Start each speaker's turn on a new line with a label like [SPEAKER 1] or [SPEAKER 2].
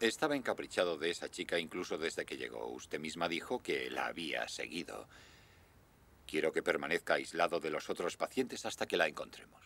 [SPEAKER 1] Estaba encaprichado de esa chica incluso desde que llegó. Usted misma dijo que la había seguido. Quiero que permanezca aislado de los otros pacientes hasta que la encontremos.